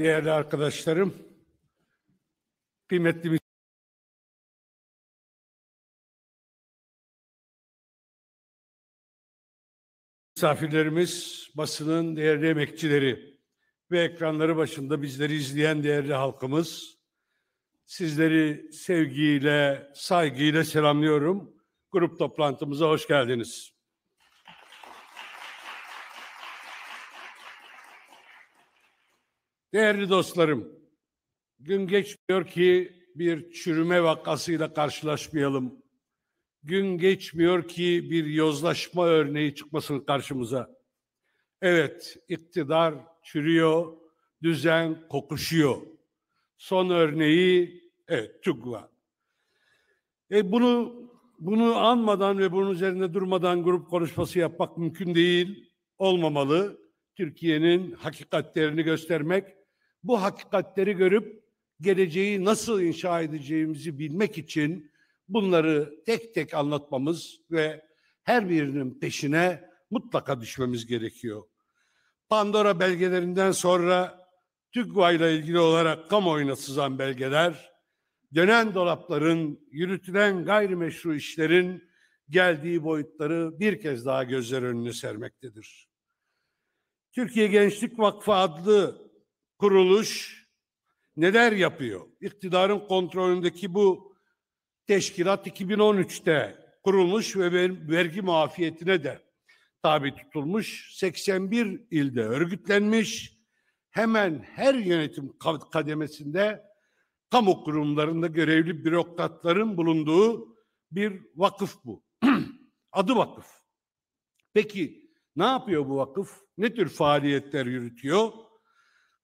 değerli arkadaşlarım, kıymetli misafirlerimiz, basının değerli emekçileri ve ekranları başında bizleri izleyen değerli halkımız, sizleri sevgiyle, saygıyla selamlıyorum. Grup toplantımıza hoş geldiniz. Değerli dostlarım, gün geçmiyor ki bir çürüme vakasıyla karşılaşmayalım. Gün geçmiyor ki bir yozlaşma örneği çıkmasın karşımıza. Evet, iktidar çürüyor, düzen kokuşuyor. Son örneği evet TÜGVA. E bunu bunu anmadan ve bunun üzerinde durmadan grup konuşması yapmak mümkün değil, olmamalı. Türkiye'nin hakikatlerini göstermek bu hakikatleri görüp geleceği nasıl inşa edeceğimizi bilmek için bunları tek tek anlatmamız ve her birinin peşine mutlaka düşmemiz gerekiyor. Pandora belgelerinden sonra TÜGVA ile ilgili olarak kamuoyuna sızan belgeler, dönen dolapların, yürütülen gayrimeşru işlerin geldiği boyutları bir kez daha gözler önüne sermektedir. Türkiye Gençlik Vakfı adlı kuruluş neler yapıyor? İktidarın kontrolündeki bu teşkilat 2013'te kurulmuş ve vergi muafiyetine de tabi tutulmuş. 81 ilde örgütlenmiş. Hemen her yönetim kademesinde kamu kurumlarında görevli bürokratların bulunduğu bir vakıf bu. Adı vakıf. Peki ne yapıyor bu vakıf? Ne tür faaliyetler yürütüyor?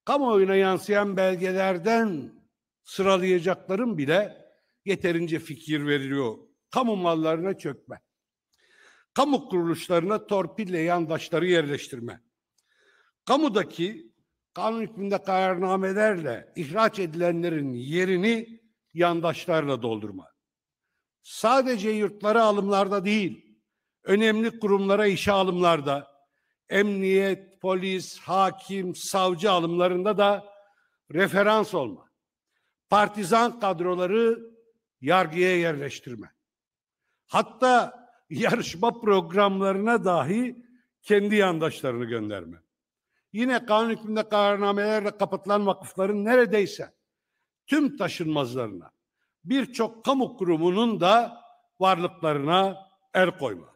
kamuoyuna yansıyan belgelerden sıralayacakların bile yeterince fikir veriliyor. Kamu mallarına çökme. Kamu kuruluşlarına torpille yandaşları yerleştirme. Kamudaki kanun hükmünde kararnamelerle ihraç edilenlerin yerini yandaşlarla doldurma. Sadece yurtlara alımlarda değil, önemli kurumlara işe alımlarda, emniyet, polis, hakim, savcı alımlarında da referans olma. Partizan kadroları yargıya yerleştirme. Hatta yarışma programlarına dahi kendi yandaşlarını gönderme. Yine kanun hükmünde kararnamelerle kapatılan vakıfların neredeyse tüm taşınmazlarına, birçok kamu kurumunun da varlıklarına el koyma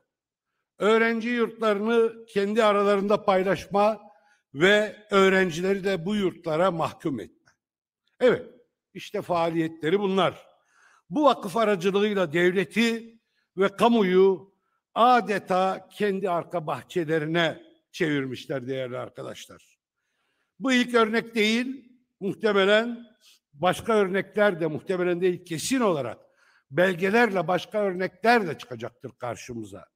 öğrenci yurtlarını kendi aralarında paylaşma ve öğrencileri de bu yurtlara mahkum etme. Evet, işte faaliyetleri bunlar. Bu vakıf aracılığıyla devleti ve kamuyu adeta kendi arka bahçelerine çevirmişler değerli arkadaşlar. Bu ilk örnek değil, muhtemelen başka örnekler de muhtemelen değil kesin olarak belgelerle başka örnekler de çıkacaktır karşımıza.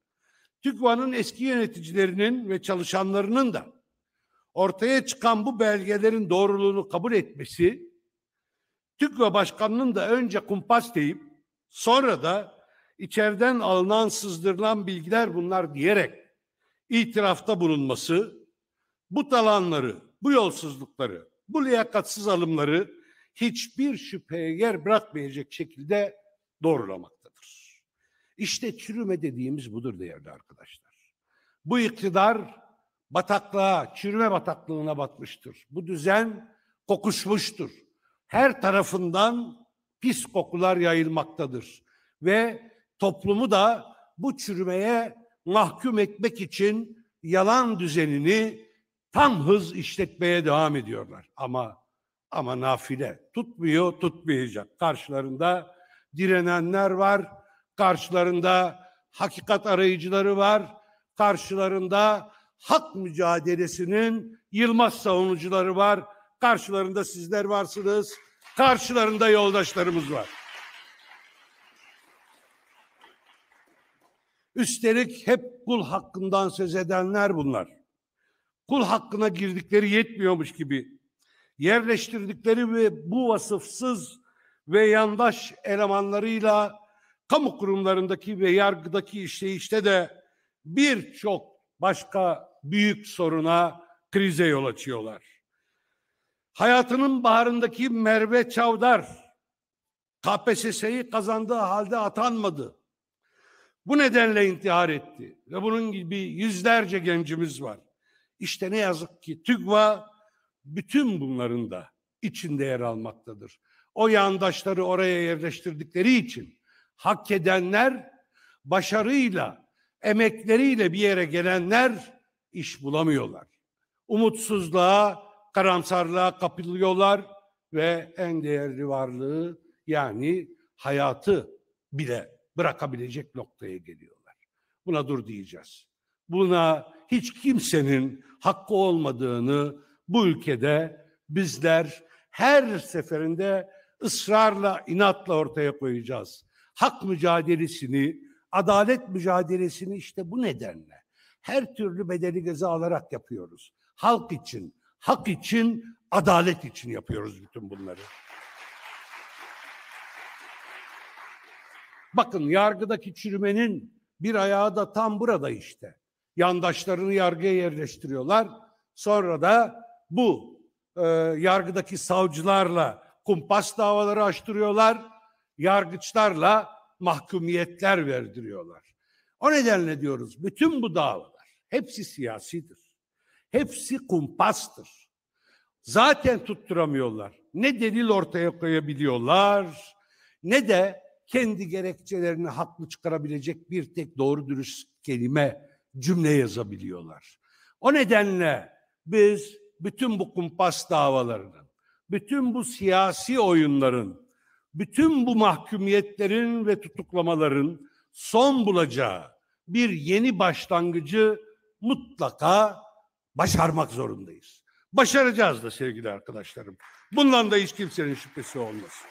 Tükvanın eski yöneticilerinin ve çalışanlarının da ortaya çıkan bu belgelerin doğruluğunu kabul etmesi, TÜGVA Başkanı'nın da önce kumpas deyip sonra da içeriden alınan sızdırılan bilgiler bunlar diyerek itirafta bulunması, bu talanları, bu yolsuzlukları, bu liyakatsız alımları hiçbir şüpheye yer bırakmayacak şekilde doğrulamak. İşte çürüme dediğimiz budur değerli arkadaşlar. Bu iktidar bataklığa, çürüme bataklığına batmıştır. Bu düzen kokuşmuştur. Her tarafından pis kokular yayılmaktadır. Ve toplumu da bu çürümeye mahkum etmek için yalan düzenini tam hız işletmeye devam ediyorlar. Ama ama nafile tutmuyor, tutmayacak. Karşılarında direnenler var Karşılarında hakikat arayıcıları var. Karşılarında hak mücadelesinin yılmaz savunucuları var. Karşılarında sizler varsınız. Karşılarında yoldaşlarımız var. Üstelik hep kul hakkından söz edenler bunlar. Kul hakkına girdikleri yetmiyormuş gibi yerleştirdikleri ve bu vasıfsız ve yandaş elemanlarıyla kamu kurumlarındaki ve yargıdaki işleyişte de birçok başka büyük soruna, krize yol açıyorlar. Hayatının baharındaki Merve Çavdar KPSS'yi kazandığı halde atanmadı. Bu nedenle intihar etti ve bunun gibi yüzlerce gencimiz var. İşte ne yazık ki TÜGVA bütün bunların da içinde yer almaktadır. O yandaşları oraya yerleştirdikleri için hak edenler, başarıyla, emekleriyle bir yere gelenler iş bulamıyorlar. Umutsuzluğa, karamsarlığa kapılıyorlar ve en değerli varlığı yani hayatı bile bırakabilecek noktaya geliyorlar. Buna dur diyeceğiz. Buna hiç kimsenin hakkı olmadığını bu ülkede bizler her seferinde ısrarla, inatla ortaya koyacağız hak mücadelesini, adalet mücadelesini işte bu nedenle her türlü bedeli göze alarak yapıyoruz. Halk için, hak için, adalet için yapıyoruz bütün bunları. Bakın yargıdaki çürümenin bir ayağı da tam burada işte. Yandaşlarını yargıya yerleştiriyorlar. Sonra da bu e, yargıdaki savcılarla kumpas davaları açtırıyorlar yargıçlarla mahkumiyetler verdiriyorlar. O nedenle diyoruz bütün bu davalar hepsi siyasidir. Hepsi kumpastır. Zaten tutturamıyorlar. Ne delil ortaya koyabiliyorlar ne de kendi gerekçelerini haklı çıkarabilecek bir tek doğru dürüst kelime cümle yazabiliyorlar. O nedenle biz bütün bu kumpas davalarının, bütün bu siyasi oyunların bütün bu mahkumiyetlerin ve tutuklamaların son bulacağı bir yeni başlangıcı mutlaka başarmak zorundayız. Başaracağız da sevgili arkadaşlarım. Bundan da hiç kimsenin şüphesi olmasın.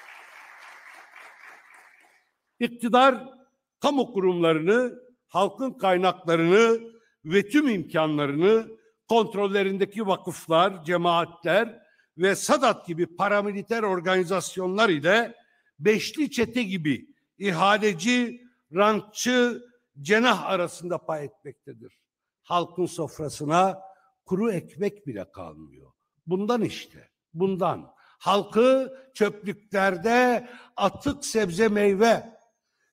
İktidar kamu kurumlarını, halkın kaynaklarını ve tüm imkanlarını kontrollerindeki vakıflar, cemaatler ve Sadat gibi paramiliter organizasyonlar ile beşli çete gibi ihaleci, rantçı, cenah arasında pay etmektedir. Halkın sofrasına kuru ekmek bile kalmıyor. Bundan işte, bundan. Halkı çöplüklerde atık sebze meyve,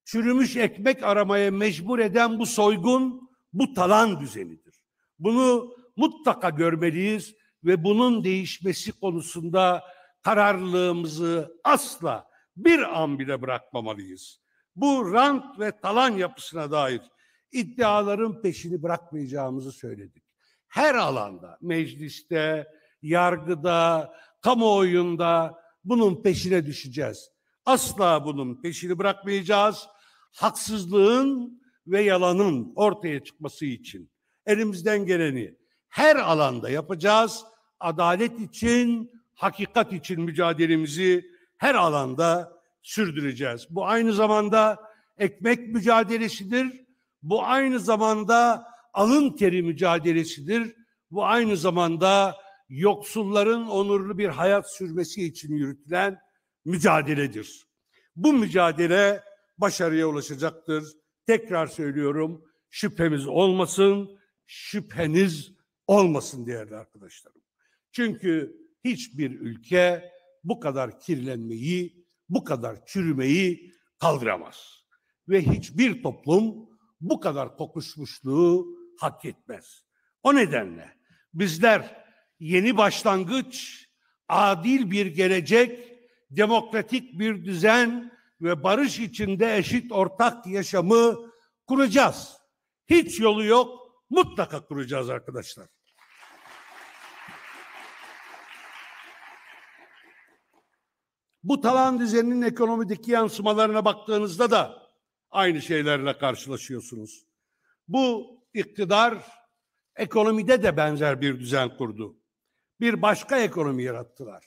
çürümüş ekmek aramaya mecbur eden bu soygun, bu talan düzenidir. Bunu mutlaka görmeliyiz ve bunun değişmesi konusunda kararlılığımızı asla bir an bile bırakmamalıyız. Bu rant ve talan yapısına dair iddiaların peşini bırakmayacağımızı söyledik. Her alanda, mecliste, yargıda, kamuoyunda bunun peşine düşeceğiz. Asla bunun peşini bırakmayacağız. Haksızlığın ve yalanın ortaya çıkması için elimizden geleni her alanda yapacağız. Adalet için, hakikat için mücadelemizi her alanda sürdüreceğiz. Bu aynı zamanda ekmek mücadelesidir. Bu aynı zamanda alın teri mücadelesidir. Bu aynı zamanda yoksulların onurlu bir hayat sürmesi için yürütülen mücadeledir. Bu mücadele başarıya ulaşacaktır. Tekrar söylüyorum şüphemiz olmasın, şüpheniz olmasın değerli arkadaşlarım. Çünkü hiçbir ülke bu kadar kirlenmeyi, bu kadar çürümeyi kaldıramaz. Ve hiçbir toplum bu kadar kokuşmuşluğu hak etmez. O nedenle bizler yeni başlangıç, adil bir gelecek, demokratik bir düzen ve barış içinde eşit ortak yaşamı kuracağız. Hiç yolu yok, mutlaka kuracağız arkadaşlar. Bu talan düzeninin ekonomideki yansımalarına baktığınızda da aynı şeylerle karşılaşıyorsunuz. Bu iktidar ekonomide de benzer bir düzen kurdu. Bir başka ekonomi yarattılar.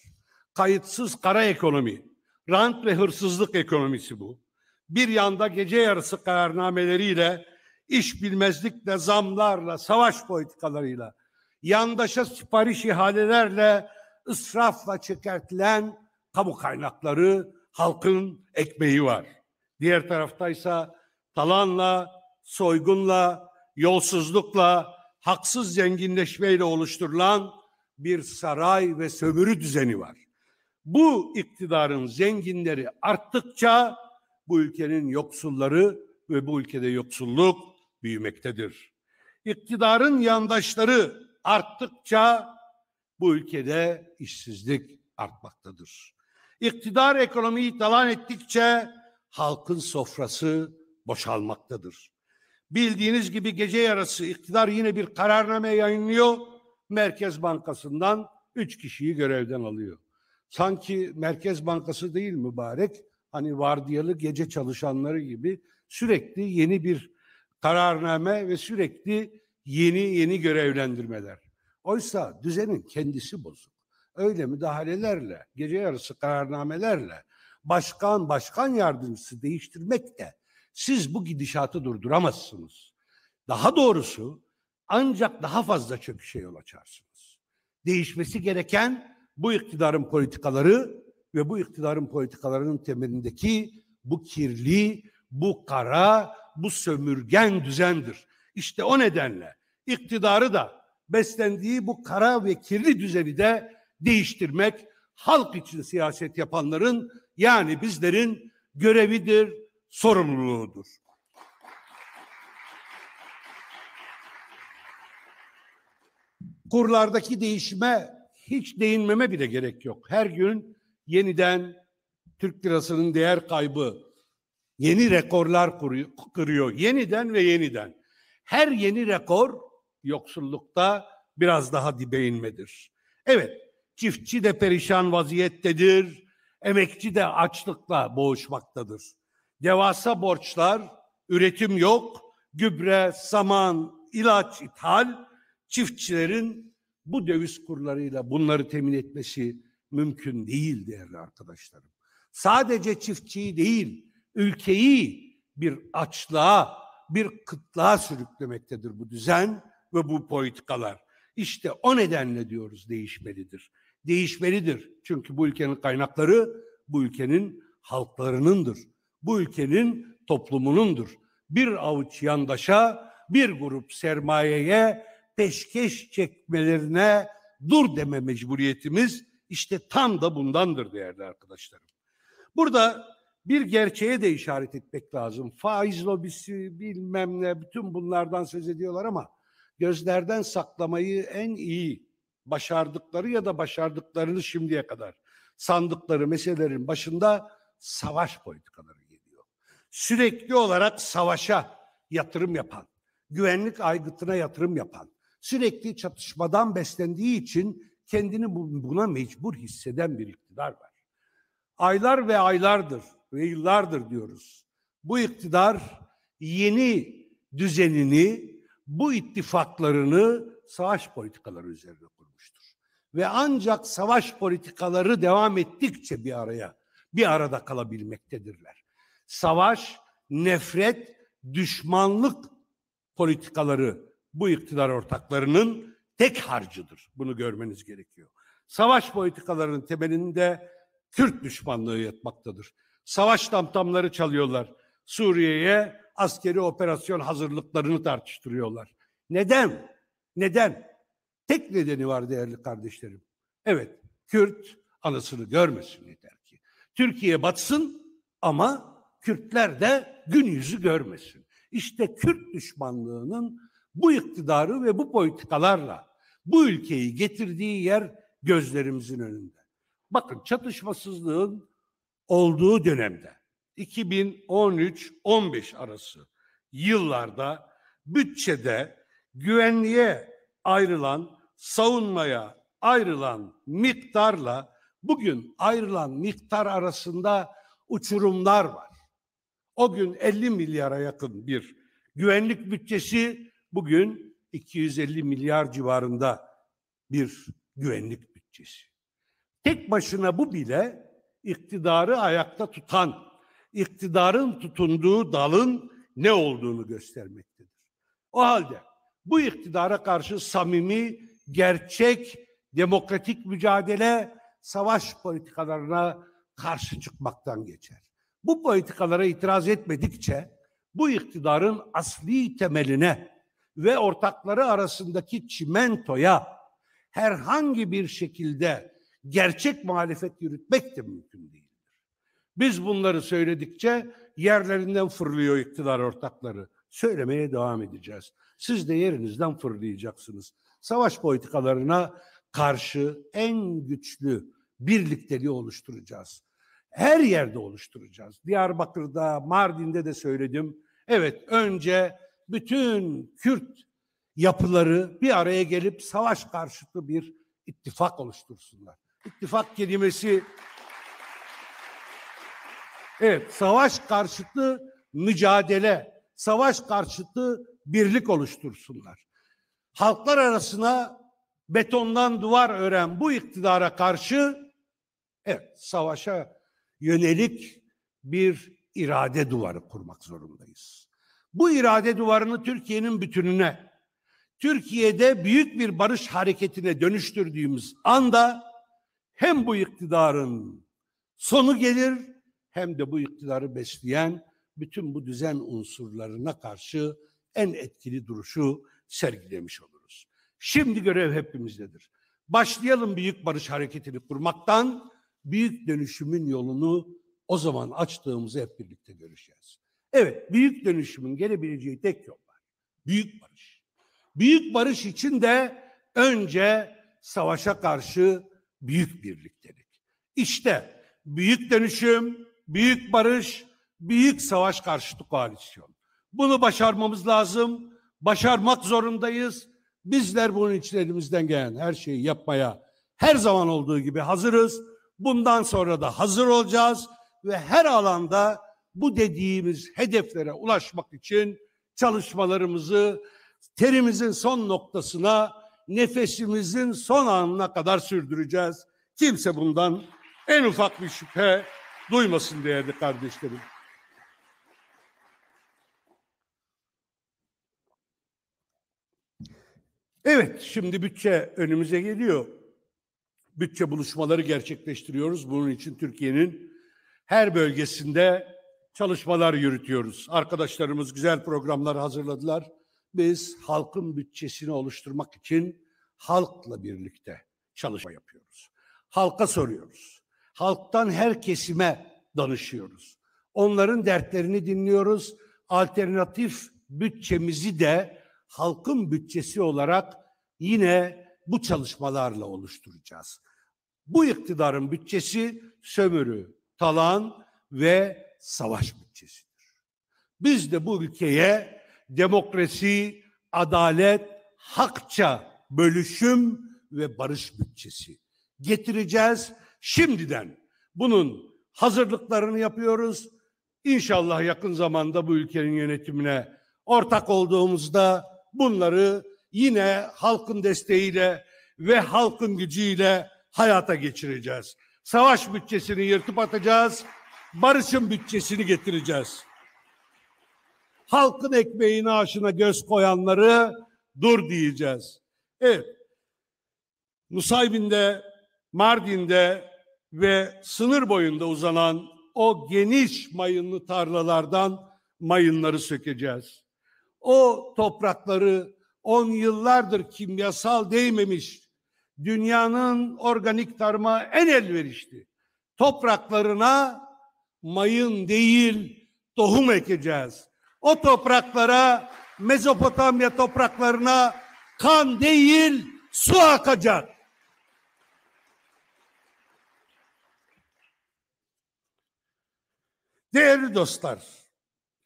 Kayıtsız kara ekonomi, rant ve hırsızlık ekonomisi bu. Bir yanda gece yarısı kararnameleriyle, iş bilmezlikle, zamlarla, savaş politikalarıyla, yandaşa sipariş ihalelerle, ısrafla çökertilen kamu kaynakları halkın ekmeği var. Diğer taraftaysa talanla, soygunla, yolsuzlukla, haksız zenginleşmeyle oluşturulan bir saray ve sömürü düzeni var. Bu iktidarın zenginleri arttıkça bu ülkenin yoksulları ve bu ülkede yoksulluk büyümektedir. İktidarın yandaşları arttıkça bu ülkede işsizlik artmaktadır. İktidar ekonomiyi talan ettikçe halkın sofrası boşalmaktadır. Bildiğiniz gibi gece yarısı iktidar yine bir kararname yayınlıyor. Merkez Bankası'ndan üç kişiyi görevden alıyor. Sanki Merkez Bankası değil mübarek hani vardiyalı gece çalışanları gibi sürekli yeni bir kararname ve sürekli yeni yeni görevlendirmeler. Oysa düzenin kendisi bozuk öyle müdahalelerle, gece yarısı kararnamelerle başkan, başkan yardımcısı değiştirmek de siz bu gidişatı durduramazsınız. Daha doğrusu ancak daha fazla çöküşe yol açarsınız. Değişmesi gereken bu iktidarın politikaları ve bu iktidarın politikalarının temelindeki bu kirli, bu kara, bu sömürgen düzendir. İşte o nedenle iktidarı da beslendiği bu kara ve kirli düzeni de değiştirmek halk için siyaset yapanların yani bizlerin görevidir, sorumluluğudur. Kurlardaki değişime hiç değinmeme bile gerek yok. Her gün yeniden Türk lirasının değer kaybı yeni rekorlar kuruyor, kırıyor. Yeniden ve yeniden. Her yeni rekor yoksullukta biraz daha dibe inmedir. Evet, Çiftçi de perişan vaziyettedir. Emekçi de açlıkla boğuşmaktadır. Devasa borçlar, üretim yok, gübre, saman, ilaç, ithal, çiftçilerin bu döviz kurlarıyla bunları temin etmesi mümkün değil değerli arkadaşlarım. Sadece çiftçiyi değil, ülkeyi bir açlığa, bir kıtlığa sürüklemektedir bu düzen ve bu politikalar. İşte o nedenle diyoruz değişmelidir değişmelidir. Çünkü bu ülkenin kaynakları bu ülkenin halklarınındır. Bu ülkenin toplumunundur. Bir avuç yandaşa, bir grup sermayeye peşkeş çekmelerine dur deme mecburiyetimiz işte tam da bundandır değerli arkadaşlarım. Burada bir gerçeğe de işaret etmek lazım. Faiz lobisi bilmem ne bütün bunlardan söz ediyorlar ama gözlerden saklamayı en iyi başardıkları ya da başardıklarını şimdiye kadar sandıkları meselelerin başında savaş politikaları geliyor. Sürekli olarak savaşa yatırım yapan, güvenlik aygıtına yatırım yapan, sürekli çatışmadan beslendiği için kendini buna mecbur hisseden bir iktidar var. Aylar ve aylardır ve yıllardır diyoruz. Bu iktidar yeni düzenini, bu ittifaklarını savaş politikaları üzerine ve ancak savaş politikaları devam ettikçe bir araya, bir arada kalabilmektedirler. Savaş, nefret, düşmanlık politikaları bu iktidar ortaklarının tek harcıdır. Bunu görmeniz gerekiyor. Savaş politikalarının temelinde Kürt düşmanlığı yatmaktadır. Savaş tamtamları çalıyorlar. Suriye'ye askeri operasyon hazırlıklarını tartıştırıyorlar. Neden? Neden? Tek nedeni var değerli kardeşlerim. Evet, Kürt anasını görmesin yeter ki. Türkiye batsın ama Kürtler de gün yüzü görmesin. İşte Kürt düşmanlığının bu iktidarı ve bu politikalarla bu ülkeyi getirdiği yer gözlerimizin önünde. Bakın çatışmasızlığın olduğu dönemde 2013-15 arası yıllarda bütçede güvenliğe ayrılan savunmaya ayrılan miktarla bugün ayrılan miktar arasında uçurumlar var. O gün 50 milyara yakın bir güvenlik bütçesi bugün 250 milyar civarında bir güvenlik bütçesi. Tek başına bu bile iktidarı ayakta tutan, iktidarın tutunduğu dalın ne olduğunu göstermektedir. O halde bu iktidara karşı samimi gerçek demokratik mücadele savaş politikalarına karşı çıkmaktan geçer. Bu politikalara itiraz etmedikçe bu iktidarın asli temeline ve ortakları arasındaki çimentoya herhangi bir şekilde gerçek muhalefet yürütmek de mümkün değildir. Biz bunları söyledikçe yerlerinden fırlıyor iktidar ortakları. Söylemeye devam edeceğiz. Siz de yerinizden fırlayacaksınız savaş politikalarına karşı en güçlü birlikteliği oluşturacağız. Her yerde oluşturacağız. Diyarbakır'da, Mardin'de de söyledim. Evet, önce bütün Kürt yapıları bir araya gelip savaş karşıtı bir ittifak oluştursunlar. İttifak kelimesi Evet, savaş karşıtı mücadele, savaş karşıtı birlik oluştursunlar halklar arasına betondan duvar ören bu iktidara karşı evet savaşa yönelik bir irade duvarı kurmak zorundayız. Bu irade duvarını Türkiye'nin bütününe, Türkiye'de büyük bir barış hareketine dönüştürdüğümüz anda hem bu iktidarın sonu gelir hem de bu iktidarı besleyen bütün bu düzen unsurlarına karşı en etkili duruşu sergilemiş oluruz. Şimdi görev hepimizdedir. Başlayalım Büyük Barış Hareketi'ni kurmaktan, büyük dönüşümün yolunu o zaman açtığımızı hep birlikte göreceğiz. Evet, büyük dönüşümün gelebileceği tek yol var. Büyük barış. Büyük barış için de önce savaşa karşı büyük birliktelik. İşte büyük dönüşüm, büyük barış, büyük savaş karşıtı koalisyon. Bunu başarmamız lazım başarmak zorundayız. Bizler bunun için elimizden gelen her şeyi yapmaya her zaman olduğu gibi hazırız. Bundan sonra da hazır olacağız ve her alanda bu dediğimiz hedeflere ulaşmak için çalışmalarımızı terimizin son noktasına, nefesimizin son anına kadar sürdüreceğiz. Kimse bundan en ufak bir şüphe duymasın değerli kardeşlerim. Evet, şimdi bütçe önümüze geliyor. Bütçe buluşmaları gerçekleştiriyoruz. Bunun için Türkiye'nin her bölgesinde çalışmalar yürütüyoruz. Arkadaşlarımız güzel programlar hazırladılar. Biz halkın bütçesini oluşturmak için halkla birlikte çalışma yapıyoruz. Halka soruyoruz. Halktan her kesime danışıyoruz. Onların dertlerini dinliyoruz. Alternatif bütçemizi de halkın bütçesi olarak yine bu çalışmalarla oluşturacağız. Bu iktidarın bütçesi sömürü, talan ve savaş bütçesidir. Biz de bu ülkeye demokrasi, adalet, hakça bölüşüm ve barış bütçesi getireceğiz. Şimdiden bunun hazırlıklarını yapıyoruz. İnşallah yakın zamanda bu ülkenin yönetimine ortak olduğumuzda bunları yine halkın desteğiyle ve halkın gücüyle hayata geçireceğiz. Savaş bütçesini yırtıp atacağız. Barışın bütçesini getireceğiz. Halkın ekmeğini aşına göz koyanları dur diyeceğiz. Evet. Nusaybin'de, Mardin'de ve sınır boyunda uzanan o geniş mayınlı tarlalardan mayınları sökeceğiz o toprakları on yıllardır kimyasal değmemiş dünyanın organik tarıma en elverişli topraklarına mayın değil tohum ekeceğiz. O topraklara Mezopotamya topraklarına kan değil su akacak. Değerli dostlar,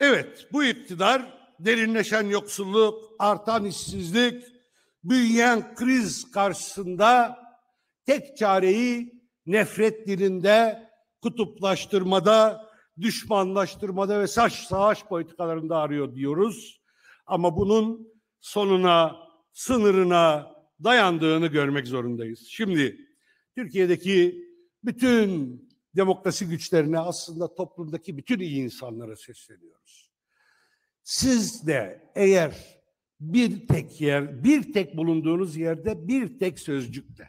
evet bu iktidar derinleşen yoksulluk, artan işsizlik, büyüyen kriz karşısında tek çareyi nefret dilinde, kutuplaştırmada, düşmanlaştırmada ve saç savaş politikalarında arıyor diyoruz. Ama bunun sonuna, sınırına dayandığını görmek zorundayız. Şimdi Türkiye'deki bütün demokrasi güçlerine aslında toplumdaki bütün iyi insanlara sesleniyoruz. Siz de eğer bir tek yer, bir tek bulunduğunuz yerde bir tek sözcükte,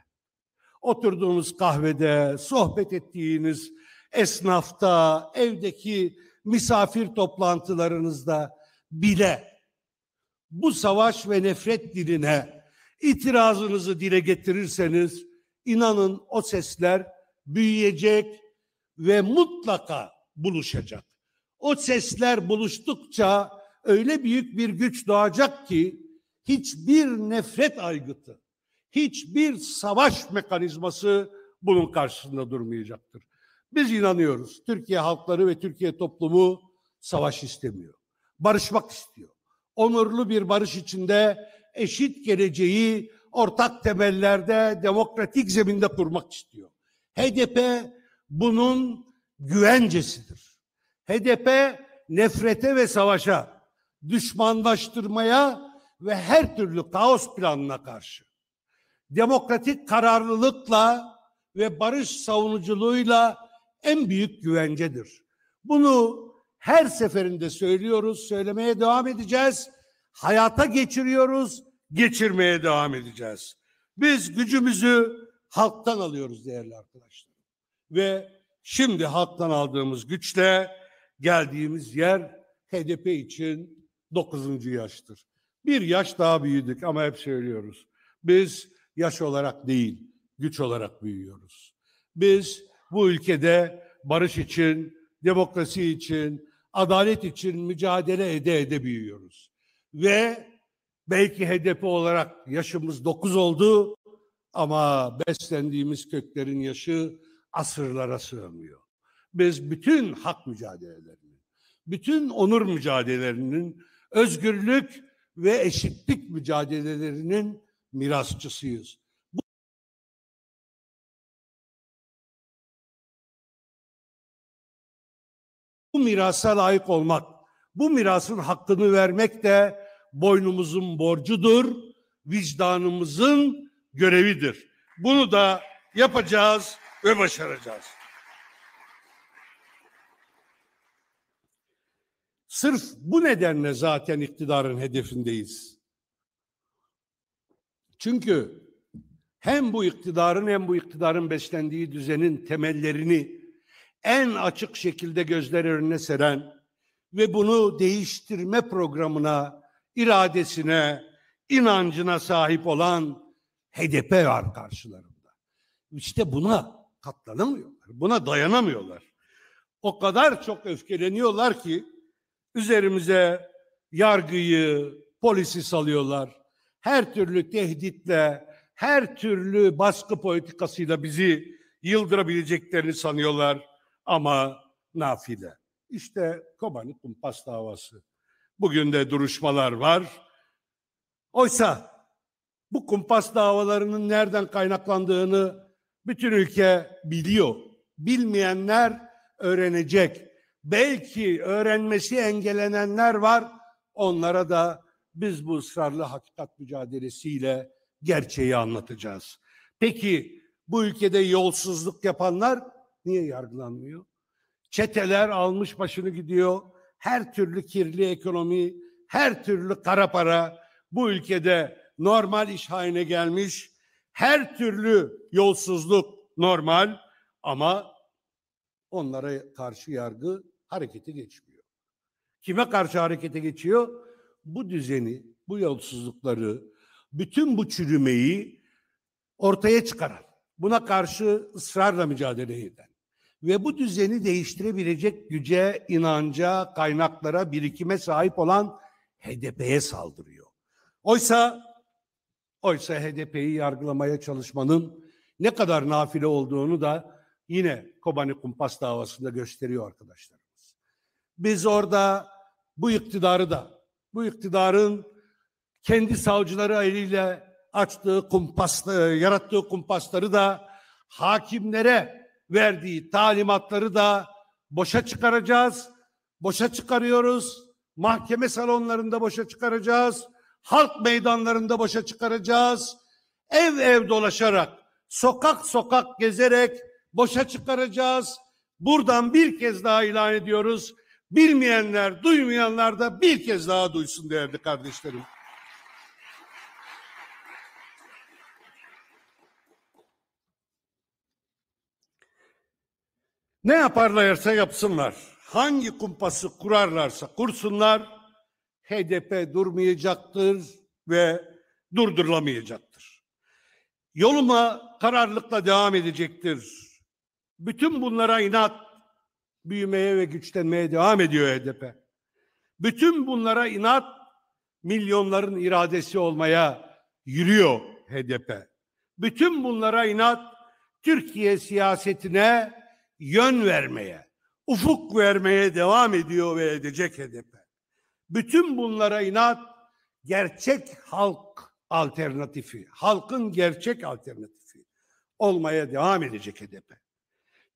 oturduğunuz kahvede, sohbet ettiğiniz esnafta, evdeki misafir toplantılarınızda bile bu savaş ve nefret diline itirazınızı dile getirirseniz inanın o sesler büyüyecek ve mutlaka buluşacak. O sesler buluştukça öyle büyük bir güç doğacak ki hiçbir nefret aygıtı, hiçbir savaş mekanizması bunun karşısında durmayacaktır. Biz inanıyoruz. Türkiye halkları ve Türkiye toplumu savaş istemiyor. Barışmak istiyor. Onurlu bir barış içinde eşit geleceği ortak temellerde demokratik zeminde kurmak istiyor. HDP bunun güvencesidir. HDP nefrete ve savaşa düşmanlaştırmaya ve her türlü kaos planına karşı demokratik kararlılıkla ve barış savunuculuğuyla en büyük güvencedir. Bunu her seferinde söylüyoruz, söylemeye devam edeceğiz. Hayata geçiriyoruz, geçirmeye devam edeceğiz. Biz gücümüzü halktan alıyoruz değerli arkadaşlar. Ve şimdi halktan aldığımız güçle geldiğimiz yer HDP için Dokuzuncu yaştır. Bir yaş daha büyüdük ama hep söylüyoruz. Biz yaş olarak değil, güç olarak büyüyoruz. Biz bu ülkede barış için, demokrasi için, adalet için mücadele ede ede büyüyoruz. Ve belki HDP olarak yaşımız dokuz oldu ama beslendiğimiz köklerin yaşı asırlara sığmıyor. Biz bütün hak mücadelelerinin, bütün onur mücadelelerinin özgürlük ve eşitlik mücadelelerinin mirasçısıyız. Bu... bu mirasa layık olmak, bu mirasın hakkını vermek de boynumuzun borcudur, vicdanımızın görevidir. Bunu da yapacağız ve başaracağız. Sırf bu nedenle zaten iktidarın hedefindeyiz. Çünkü hem bu iktidarın hem bu iktidarın beslendiği düzenin temellerini en açık şekilde gözler önüne seren ve bunu değiştirme programına, iradesine, inancına sahip olan HDP var karşılarında. İşte buna katlanamıyorlar, buna dayanamıyorlar. O kadar çok öfkeleniyorlar ki üzerimize yargıyı, polisi salıyorlar. Her türlü tehditle, her türlü baskı politikasıyla bizi yıldırabileceklerini sanıyorlar ama nafile. İşte Kobani kumpas davası. Bugün de duruşmalar var. Oysa bu kumpas davalarının nereden kaynaklandığını bütün ülke biliyor. Bilmeyenler öğrenecek belki öğrenmesi engellenenler var. Onlara da biz bu ısrarlı hakikat mücadelesiyle gerçeği anlatacağız. Peki bu ülkede yolsuzluk yapanlar niye yargılanmıyor? Çeteler almış başını gidiyor. Her türlü kirli ekonomi, her türlü kara para bu ülkede normal iş haline gelmiş. Her türlü yolsuzluk normal ama onlara karşı yargı harekete geçmiyor. Kime karşı harekete geçiyor? Bu düzeni, bu yolsuzlukları, bütün bu çürümeyi ortaya çıkaran, buna karşı ısrarla mücadele eden ve bu düzeni değiştirebilecek güce, inanca, kaynaklara, birikime sahip olan HDP'ye saldırıyor. Oysa oysa HDP'yi yargılamaya çalışmanın ne kadar nafile olduğunu da yine Kobani Kumpas davasında gösteriyor arkadaşlarımız. Biz orada bu iktidarı da, bu iktidarın kendi savcıları eliyle açtığı kumpasları, e, yarattığı kumpasları da hakimlere verdiği talimatları da boşa çıkaracağız. Boşa çıkarıyoruz. Mahkeme salonlarında boşa çıkaracağız. Halk meydanlarında boşa çıkaracağız. Ev ev dolaşarak, sokak sokak gezerek boşa çıkaracağız. Buradan bir kez daha ilan ediyoruz. Bilmeyenler, duymayanlar da bir kez daha duysun değerli kardeşlerim. Ne yaparlarsa yapsınlar. Hangi kumpası kurarlarsa kursunlar HDP durmayacaktır ve durdurulamayacaktır. Yoluma kararlılıkla devam edecektir bütün bunlara inat büyümeye ve güçlenmeye devam ediyor HDP. Bütün bunlara inat milyonların iradesi olmaya yürüyor HDP. Bütün bunlara inat Türkiye siyasetine yön vermeye, ufuk vermeye devam ediyor ve edecek HDP. Bütün bunlara inat gerçek halk alternatifi, halkın gerçek alternatifi olmaya devam edecek HDP.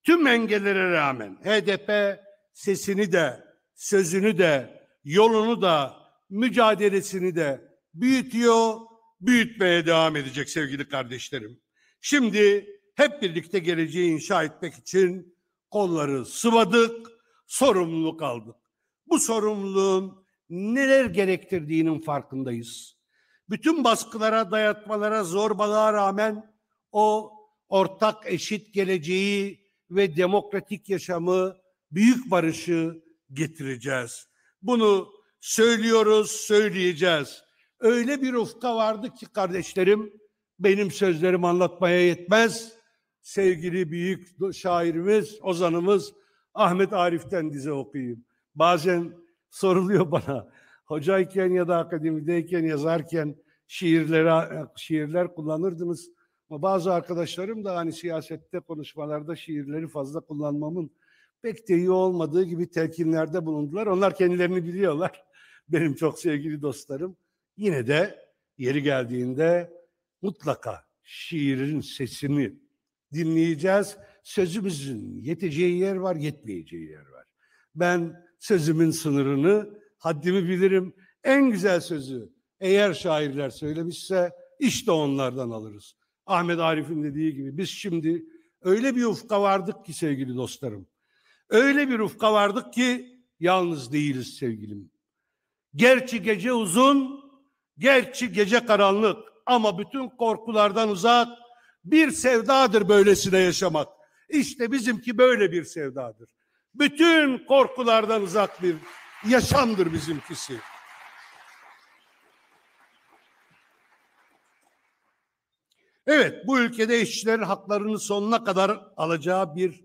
Tüm engellere rağmen HDP sesini de, sözünü de, yolunu da, mücadelesini de büyütüyor, büyütmeye devam edecek sevgili kardeşlerim. Şimdi hep birlikte geleceği inşa etmek için kolları sıvadık, sorumluluk aldık. Bu sorumluluğun neler gerektirdiğinin farkındayız. Bütün baskılara, dayatmalara, zorbalığa rağmen o ortak eşit geleceği ve demokratik yaşamı, büyük barışı getireceğiz. Bunu söylüyoruz, söyleyeceğiz. Öyle bir ufka vardı ki kardeşlerim, benim sözlerim anlatmaya yetmez. Sevgili büyük şairimiz, ozanımız Ahmet Arif'ten dize okuyayım. Bazen soruluyor bana, hocayken ya da akademideyken yazarken şiirlere, şiirler kullanırdınız bazı arkadaşlarım da hani siyasette konuşmalarda şiirleri fazla kullanmamın pek de iyi olmadığı gibi telkinlerde bulundular. Onlar kendilerini biliyorlar. Benim çok sevgili dostlarım. Yine de yeri geldiğinde mutlaka şiirin sesini dinleyeceğiz. Sözümüzün yeteceği yer var, yetmeyeceği yer var. Ben sözümün sınırını, haddimi bilirim. En güzel sözü eğer şairler söylemişse işte onlardan alırız. Ahmet Arif'in dediği gibi biz şimdi öyle bir ufka vardık ki sevgili dostlarım. Öyle bir ufka vardık ki yalnız değiliz sevgilim. Gerçi gece uzun, gerçi gece karanlık ama bütün korkulardan uzak bir sevdadır böylesine yaşamak. İşte bizimki böyle bir sevdadır. Bütün korkulardan uzak bir yaşamdır bizimkisi. Evet bu ülkede işçilerin haklarını sonuna kadar alacağı bir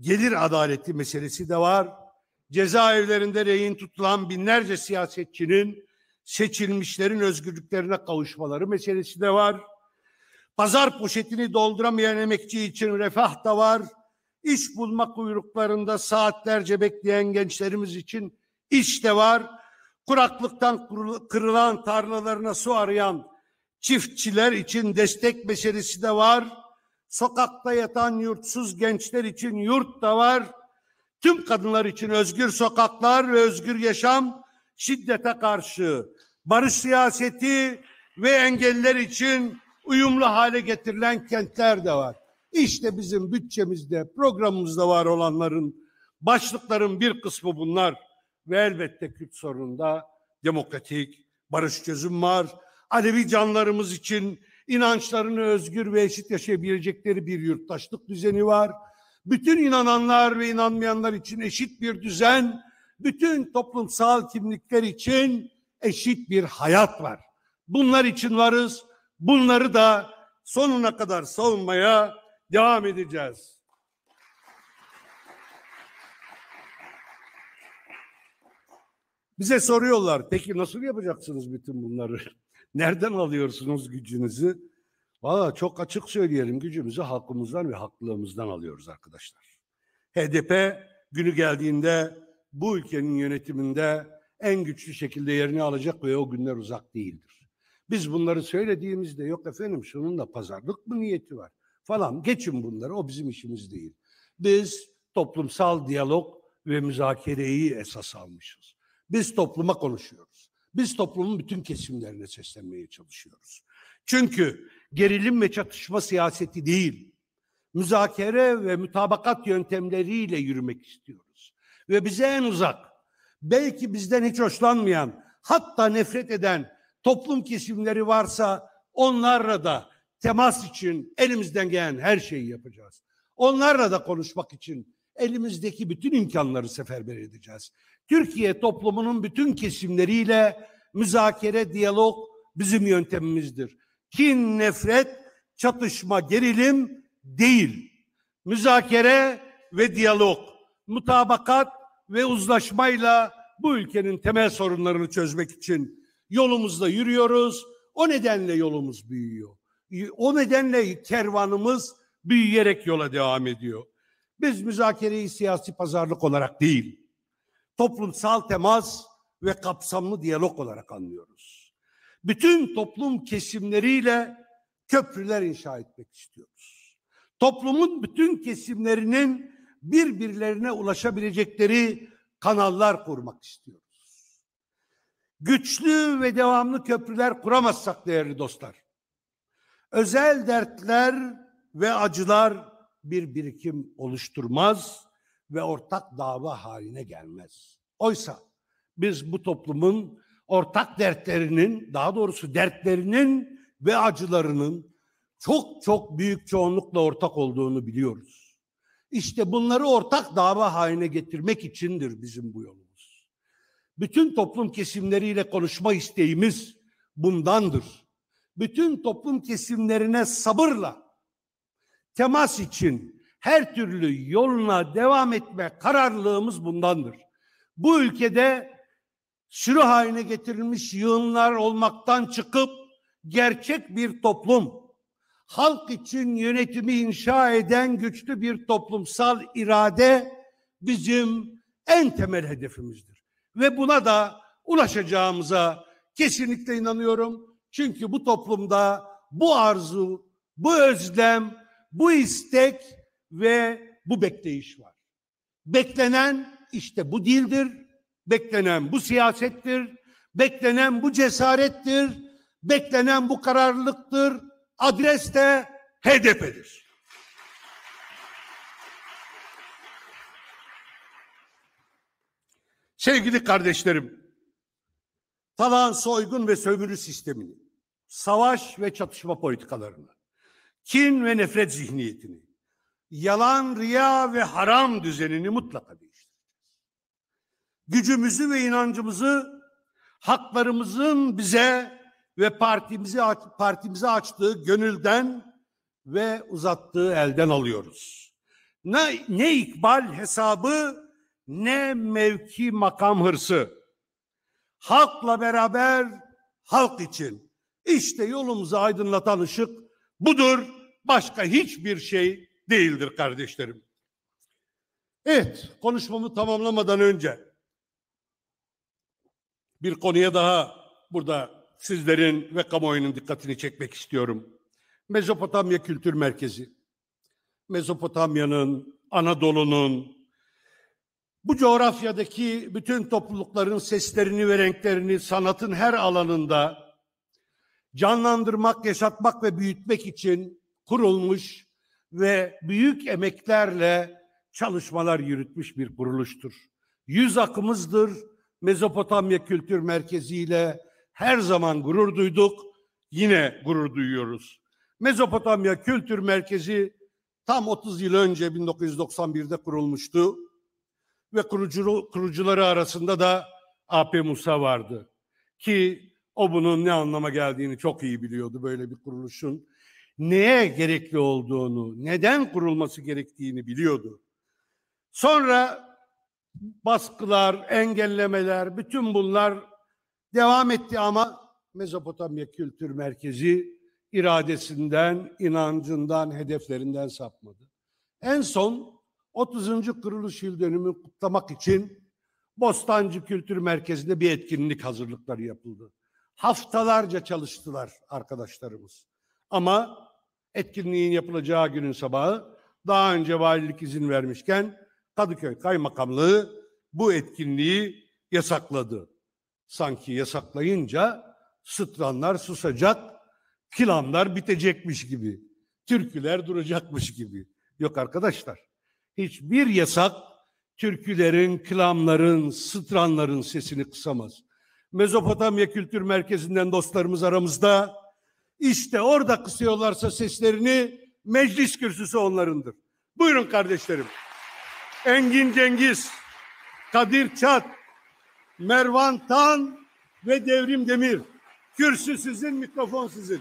gelir adaleti meselesi de var. Cezaevlerinde rehin tutulan binlerce siyasetçinin seçilmişlerin özgürlüklerine kavuşmaları meselesi de var. Pazar poşetini dolduramayan emekçi için refah da var. İş bulma kuyruklarında saatlerce bekleyen gençlerimiz için iş de var. Kuraklıktan kırılan tarlalarına su arayan çiftçiler için destek meselesi de var. Sokakta yatan yurtsuz gençler için yurt da var. Tüm kadınlar için özgür sokaklar ve özgür yaşam, şiddete karşı barış siyaseti ve engeller için uyumlu hale getirilen kentler de var. İşte bizim bütçemizde, programımızda var olanların başlıkların bir kısmı bunlar ve elbette Kürt sorununda demokratik barış çözüm var Alevi canlarımız için inançlarını özgür ve eşit yaşayabilecekleri bir yurttaşlık düzeni var. Bütün inananlar ve inanmayanlar için eşit bir düzen, bütün toplumsal kimlikler için eşit bir hayat var. Bunlar için varız. Bunları da sonuna kadar savunmaya devam edeceğiz. Bize soruyorlar peki nasıl yapacaksınız bütün bunları? Nereden alıyorsunuz gücünüzü? Valla çok açık söyleyelim gücümüzü halkımızdan ve haklılığımızdan alıyoruz arkadaşlar. HDP günü geldiğinde bu ülkenin yönetiminde en güçlü şekilde yerini alacak ve o günler uzak değildir. Biz bunları söylediğimizde yok efendim şunun da pazarlık mı niyeti var falan geçin bunları o bizim işimiz değil. Biz toplumsal diyalog ve müzakereyi esas almışız. Biz topluma konuşuyoruz. Biz toplumun bütün kesimlerine seslenmeye çalışıyoruz. Çünkü gerilim ve çatışma siyaseti değil, müzakere ve mütabakat yöntemleriyle yürümek istiyoruz. Ve bize en uzak, belki bizden hiç hoşlanmayan, hatta nefret eden toplum kesimleri varsa onlarla da temas için elimizden gelen her şeyi yapacağız. Onlarla da konuşmak için elimizdeki bütün imkanları seferber edeceğiz. Türkiye toplumunun bütün kesimleriyle müzakere, diyalog bizim yöntemimizdir. Kin, nefret, çatışma, gerilim değil. Müzakere ve diyalog, mutabakat ve uzlaşmayla bu ülkenin temel sorunlarını çözmek için yolumuzda yürüyoruz. O nedenle yolumuz büyüyor. O nedenle kervanımız büyüyerek yola devam ediyor. Biz müzakereyi siyasi pazarlık olarak değil, toplumsal temas ve kapsamlı diyalog olarak anlıyoruz. Bütün toplum kesimleriyle köprüler inşa etmek istiyoruz. Toplumun bütün kesimlerinin birbirlerine ulaşabilecekleri kanallar kurmak istiyoruz. Güçlü ve devamlı köprüler kuramazsak değerli dostlar, özel dertler ve acılar bir birikim oluşturmaz ve ortak dava haline gelmez. Oysa biz bu toplumun ortak dertlerinin, daha doğrusu dertlerinin ve acılarının çok çok büyük çoğunlukla ortak olduğunu biliyoruz. İşte bunları ortak dava haline getirmek içindir bizim bu yolumuz. Bütün toplum kesimleriyle konuşma isteğimiz bundandır. Bütün toplum kesimlerine sabırla temas için her türlü yoluna devam etme kararlılığımız bundandır. Bu ülkede sürü haline getirilmiş yığınlar olmaktan çıkıp gerçek bir toplum, halk için yönetimi inşa eden güçlü bir toplumsal irade bizim en temel hedefimizdir. Ve buna da ulaşacağımıza kesinlikle inanıyorum. Çünkü bu toplumda bu arzu, bu özlem, bu istek ve bu bekleyiş var. Beklenen işte bu dildir, beklenen bu siyasettir, beklenen bu cesarettir, beklenen bu kararlılıktır, adres de HDP'dir. Sevgili kardeşlerim, tavan soygun ve sömürü sistemini, savaş ve çatışma politikalarını, kin ve nefret zihniyetini, yalan, riya ve haram düzenini mutlaka değiştireceğiz. Gücümüzü ve inancımızı haklarımızın bize ve partimize partimize açtığı gönülden ve uzattığı elden alıyoruz. Ne, ne ikbal hesabı ne mevki makam hırsı. Halkla beraber halk için. İşte yolumuzu aydınlatan ışık budur. Başka hiçbir şey değildir kardeşlerim. Evet, konuşmamı tamamlamadan önce bir konuya daha burada sizlerin ve kamuoyunun dikkatini çekmek istiyorum. Mezopotamya Kültür Merkezi. Mezopotamya'nın, Anadolu'nun, bu coğrafyadaki bütün toplulukların seslerini ve renklerini sanatın her alanında canlandırmak, yaşatmak ve büyütmek için kurulmuş ve büyük emeklerle çalışmalar yürütmüş bir kuruluştur. Yüz akımızdır. Mezopotamya Kültür Merkezi ile her zaman gurur duyduk. Yine gurur duyuyoruz. Mezopotamya Kültür Merkezi tam 30 yıl önce 1991'de kurulmuştu ve kurucu, kurucuları arasında da AP Musa vardı. Ki o bunun ne anlama geldiğini çok iyi biliyordu böyle bir kuruluşun neye gerekli olduğunu, neden kurulması gerektiğini biliyordu. Sonra baskılar, engellemeler, bütün bunlar devam etti ama Mezopotamya Kültür Merkezi iradesinden, inancından, hedeflerinden sapmadı. En son 30. kuruluş yıl dönümü kutlamak için Bostancı Kültür Merkezi'nde bir etkinlik hazırlıkları yapıldı. Haftalarca çalıştılar arkadaşlarımız. Ama Etkinliğin yapılacağı günün sabahı daha önce valilik izin vermişken Kadıköy Kaymakamlığı bu etkinliği yasakladı. Sanki yasaklayınca sıtranlar susacak, kilamlar bitecekmiş gibi, türküler duracakmış gibi. Yok arkadaşlar, hiçbir yasak türkülerin, kilamların, sıtranların sesini kısamaz. Mezopotamya Kültür Merkezi'nden dostlarımız aramızda işte orada kısıyorlarsa seslerini meclis kürsüsü onlarındır. Buyurun kardeşlerim. Engin Cengiz, Kadir Çat, Mervan Tan ve Devrim Demir. Kürsü sizin, mikrofon sizin.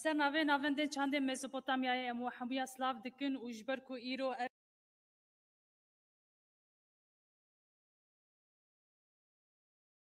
سر ناوێ ناوەندێن چند مێزوپۆتامیایە ئەمە هەموویە دکن و کویرو و